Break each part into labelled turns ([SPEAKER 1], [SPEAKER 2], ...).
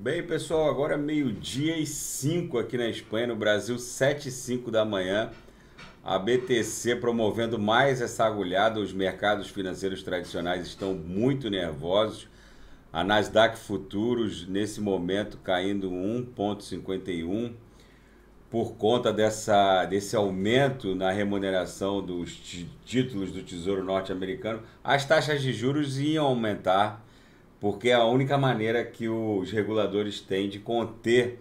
[SPEAKER 1] Bem, pessoal, agora é meio-dia e 5 aqui na Espanha, no Brasil, 7 e 5 da manhã. A BTC promovendo mais essa agulhada. Os mercados financeiros tradicionais estão muito nervosos. A Nasdaq Futuros, nesse momento, caindo 1,51 por conta dessa, desse aumento na remuneração dos títulos do Tesouro Norte-Americano. As taxas de juros iam aumentar porque é a única maneira que os reguladores têm de conter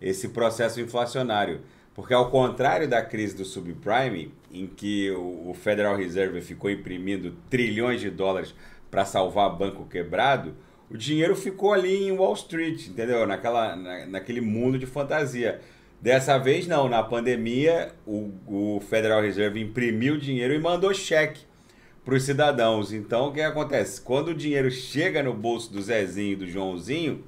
[SPEAKER 1] esse processo inflacionário. Porque ao contrário da crise do subprime, em que o Federal Reserve ficou imprimindo trilhões de dólares para salvar banco quebrado, o dinheiro ficou ali em Wall Street, entendeu? Naquela, na, naquele mundo de fantasia. Dessa vez não, na pandemia o, o Federal Reserve imprimiu dinheiro e mandou cheque para os cidadãos. Então, o que acontece? Quando o dinheiro chega no bolso do Zezinho e do Joãozinho,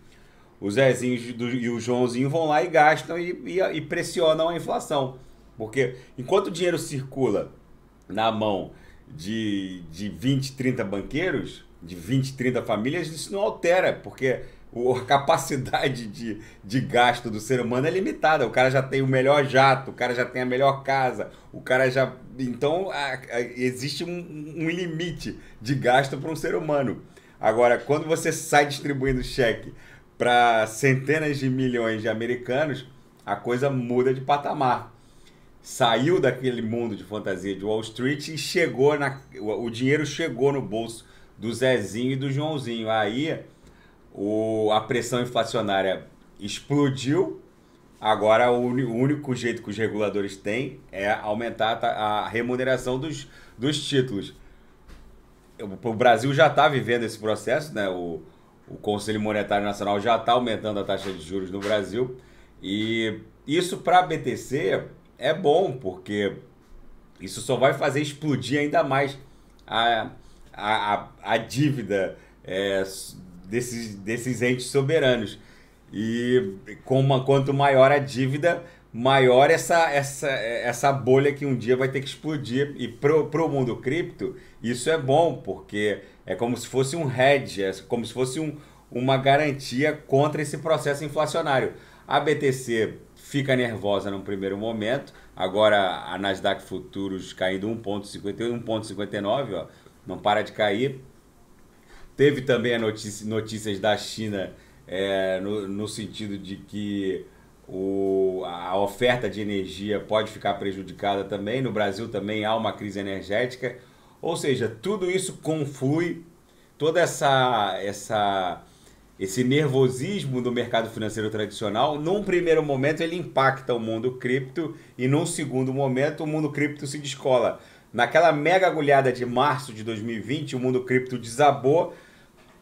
[SPEAKER 1] o Zezinho e o Joãozinho vão lá e gastam e, e, e pressionam a inflação. Porque enquanto o dinheiro circula na mão de, de 20, 30 banqueiros, de 20, 30 famílias, isso não altera, porque a capacidade de, de gasto do ser humano é limitada. O cara já tem o melhor jato, o cara já tem a melhor casa, o cara já. Então a, a, existe um, um limite de gasto para um ser humano. Agora, quando você sai distribuindo cheque para centenas de milhões de americanos, a coisa muda de patamar. Saiu daquele mundo de fantasia de Wall Street e chegou na. O dinheiro chegou no bolso do Zezinho e do Joãozinho. Aí o, a pressão inflacionária explodiu. Agora, o, o único jeito que os reguladores têm é aumentar a, a remuneração dos, dos títulos. O, o Brasil já está vivendo esse processo, né? O, o Conselho Monetário Nacional já está aumentando a taxa de juros no Brasil. E isso para a BTC é bom, porque isso só vai fazer explodir ainda mais a, a, a, a dívida é, desses, desses entes soberanos. E com uma, quanto maior a dívida, maior essa, essa, essa bolha que um dia vai ter que explodir. E para o mundo cripto, isso é bom, porque é como se fosse um hedge, é como se fosse um, uma garantia contra esse processo inflacionário. A BTC fica nervosa no primeiro momento, agora a Nasdaq Futuros caindo 1,59, não para de cair, Teve também notícia, notícias da China é, no, no, sentido de que o, a oferta de energia pode ficar prejudicada também. No Brasil também há uma crise energética. Ou seja, tudo isso conflui, toda essa, essa esse nervosismo do mercado financeiro tradicional, num primeiro momento ele impacta o mundo cripto e num segundo momento o mundo cripto se descola. Naquela mega agulhada de março de 2020, o mundo cripto desabou,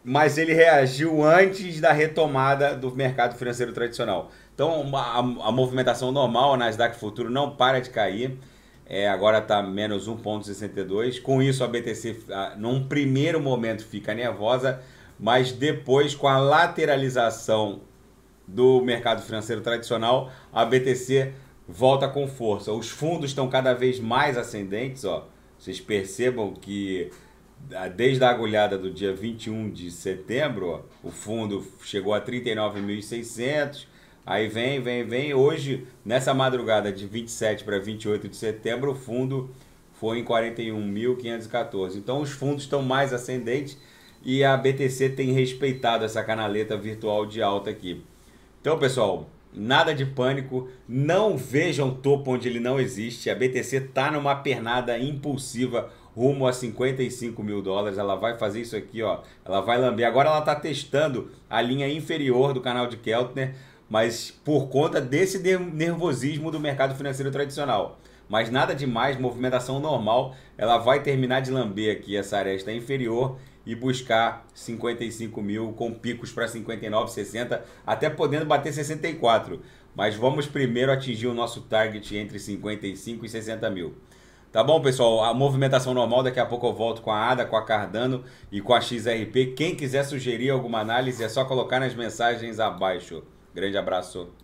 [SPEAKER 1] mas ele reagiu antes da retomada do mercado financeiro tradicional. Então, a, a movimentação normal, a Nasdaq Futuro não para de cair. É, agora está menos 1,62. Com isso, a BTC, a, ah, num primeiro momento, fica nervosa, mas depois, com a lateralização do mercado financeiro tradicional, a BTC volta com força. Os fundos estão cada vez mais ascendentes. Ó. Vocês percebam que desde a agulhada do dia 21 de setembro, o fundo chegou a 39.600. Aí vem, vem, vem. Hoje, nessa madrugada de 27 para 28 de setembro, o fundo foi em 41.514. Então, os fundos estão mais ascendentes e a BTC tem respeitado essa canaleta virtual de alta aqui. Então, pessoal, nada de pânico. Não vejam topo onde ele não existe. A BTC está numa pernada impulsiva rumo a 55 mil dólares. Ela vai fazer isso aqui, ó. Ela vai lamber. Agora ela está testando a linha inferior do canal de Keltner, mas por conta desse nervosismo do mercado financeiro tradicional. Mas nada demais, movimentação normal. Ela vai terminar de lamber aqui essa aresta inferior e buscar 55 mil com picos para 59, 60, até podendo bater 64. Mas vamos primeiro atingir o nosso target entre 55 e 60 mil. Tá bom, pessoal? A movimentação normal, daqui a pouco eu volto com a ADA, com a Cardano e com a XRP. Quem quiser sugerir alguma análise é só colocar nas mensagens abaixo. Grande abraço.